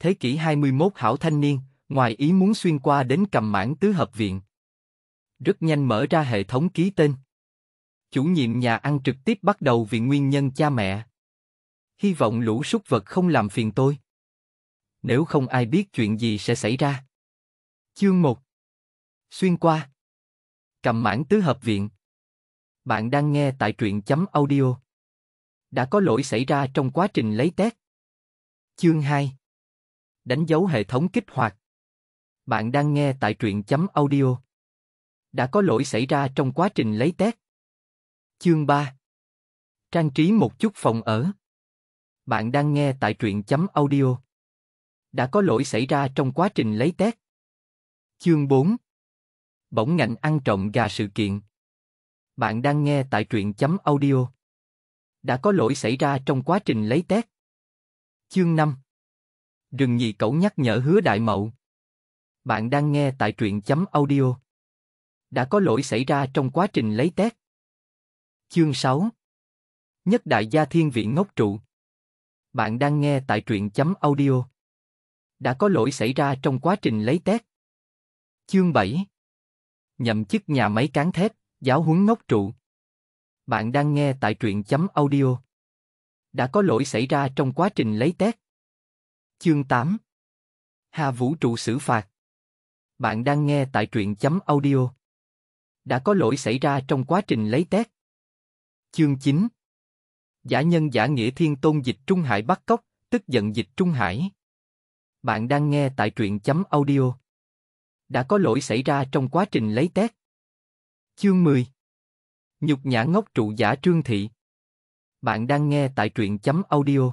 thế kỷ 21 hảo thanh niên, ngoài ý muốn xuyên qua đến cầm mãn tứ hợp viện. Rất nhanh mở ra hệ thống ký tên. Chủ nhiệm nhà ăn trực tiếp bắt đầu vì nguyên nhân cha mẹ. Hy vọng lũ súc vật không làm phiền tôi. Nếu không ai biết chuyện gì sẽ xảy ra. Chương 1 Xuyên qua Cầm mãn tứ hợp viện Bạn đang nghe tại truyện chấm audio. Đã có lỗi xảy ra trong quá trình lấy test. Chương 2 đánh dấu hệ thống kích hoạt. Bạn đang nghe tại truyện chấm audio. Đã có lỗi xảy ra trong quá trình lấy test. Chương 3 Trang trí một chút phòng ở. Bạn đang nghe tại truyện chấm audio. Đã có lỗi xảy ra trong quá trình lấy test. Chương 4 Bỗng ngạnh ăn trộm gà sự kiện. Bạn đang nghe tại truyện chấm audio. Đã có lỗi xảy ra trong quá trình lấy test. Chương 5 Rừng nhị cẩu nhắc nhở hứa đại mậu. Bạn đang nghe tại truyện chấm audio. Đã có lỗi xảy ra trong quá trình lấy tét. Chương 6 Nhất đại gia thiên viện ngốc trụ. Bạn đang nghe tại truyện chấm audio. Đã có lỗi xảy ra trong quá trình lấy tét. Chương 7 Nhậm chức nhà máy cán thép, giáo huấn ngốc trụ. Bạn đang nghe tại truyện chấm audio. Đã có lỗi xảy ra trong quá trình lấy test. Chương 8 Hà Vũ trụ xử phạt Bạn đang nghe tại truyện chấm audio. Đã có lỗi xảy ra trong quá trình lấy tét. Chương 9 Giả nhân giả nghĩa thiên tôn dịch Trung Hải bắt cóc, tức giận dịch Trung Hải. Bạn đang nghe tại truyện chấm audio. Đã có lỗi xảy ra trong quá trình lấy tét. Chương 10 Nhục nhã ngốc trụ giả trương thị. Bạn đang nghe tại truyện chấm audio